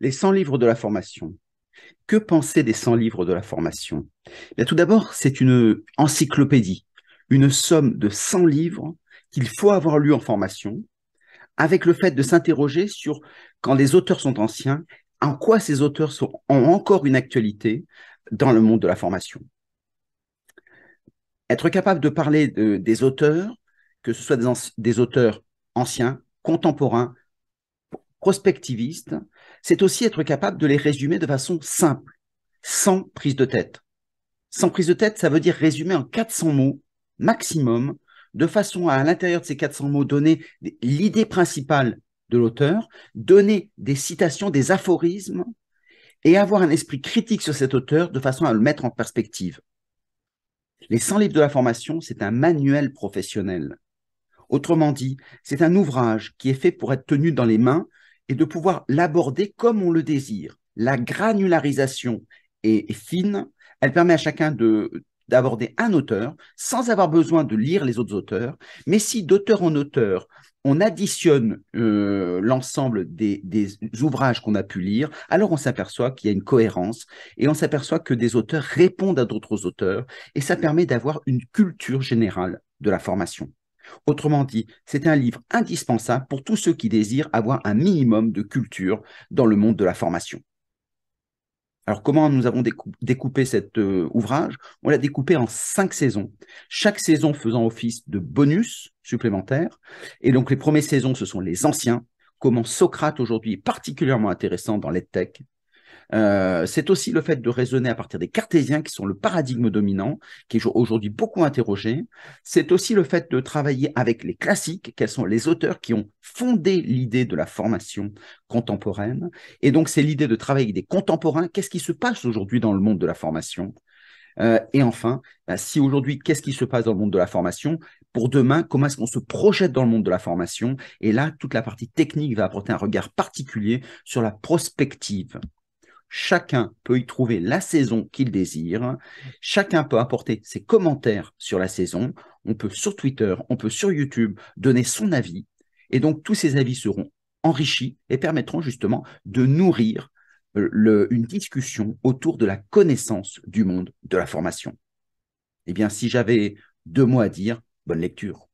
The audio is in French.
les 100 livres de la formation. Que penser des 100 livres de la formation Tout d'abord, c'est une encyclopédie, une somme de 100 livres qu'il faut avoir lu en formation, avec le fait de s'interroger sur, quand les auteurs sont anciens, en quoi ces auteurs ont encore une actualité dans le monde de la formation. Être capable de parler des auteurs, que ce soit des auteurs anciens, contemporains, prospectiviste, c'est aussi être capable de les résumer de façon simple, sans prise de tête. Sans prise de tête, ça veut dire résumer en 400 mots maximum, de façon à, à l'intérieur de ces 400 mots, donner l'idée principale de l'auteur, donner des citations, des aphorismes, et avoir un esprit critique sur cet auteur de façon à le mettre en perspective. Les 100 livres de la formation, c'est un manuel professionnel. Autrement dit, c'est un ouvrage qui est fait pour être tenu dans les mains et de pouvoir l'aborder comme on le désire. La granularisation est, fine, elle permet à chacun d'aborder un auteur sans avoir besoin de lire les autres auteurs, mais si d'auteur en auteur, on additionne euh, l'ensemble des, des, ouvrages qu'on a pu lire, alors on s'aperçoit qu'il y a une cohérence et on s'aperçoit que des auteurs répondent à d'autres auteurs et ça permet d'avoir une culture générale de la formation. Autrement dit, c'est un livre indispensable pour tous ceux qui désirent avoir un minimum de culture dans le monde de la formation. Alors comment nous avons découpé cet euh, ouvrage On l'a découpé en cinq saisons, chaque saison faisant office de bonus supplémentaire. Et donc les premières saisons, ce sont les anciens, comment Socrate aujourd'hui est particulièrement intéressant dans l'EdTech, euh, c'est aussi le fait de raisonner à partir des cartésiens qui sont le paradigme dominant, qui est aujourd'hui beaucoup interrogé. C'est aussi le fait de travailler avec les classiques, quels sont les auteurs qui ont fondé l'idée de la formation contemporaine. Et donc, c'est l'idée de travailler avec des contemporains. Qu'est-ce qui se passe aujourd'hui dans le monde de la formation euh, et enfin, bah, si aujourd'hui, qu'est-ce qui se passe dans le monde de la formation Pour demain, comment est-ce qu'on se projette dans le monde de la formation Et là, toute la partie technique va apporter un regard particulier sur la prospective. Chacun peut y trouver la saison qu'il désire. Chacun peut apporter ses commentaires sur la saison. On peut sur Twitter, on peut sur YouTube donner son avis. Et donc tous ces avis seront enrichis et permettront justement de nourrir euh, une discussion autour de la connaissance du monde de la formation. Eh bien, si j'avais deux mots à dire, bonne lecture.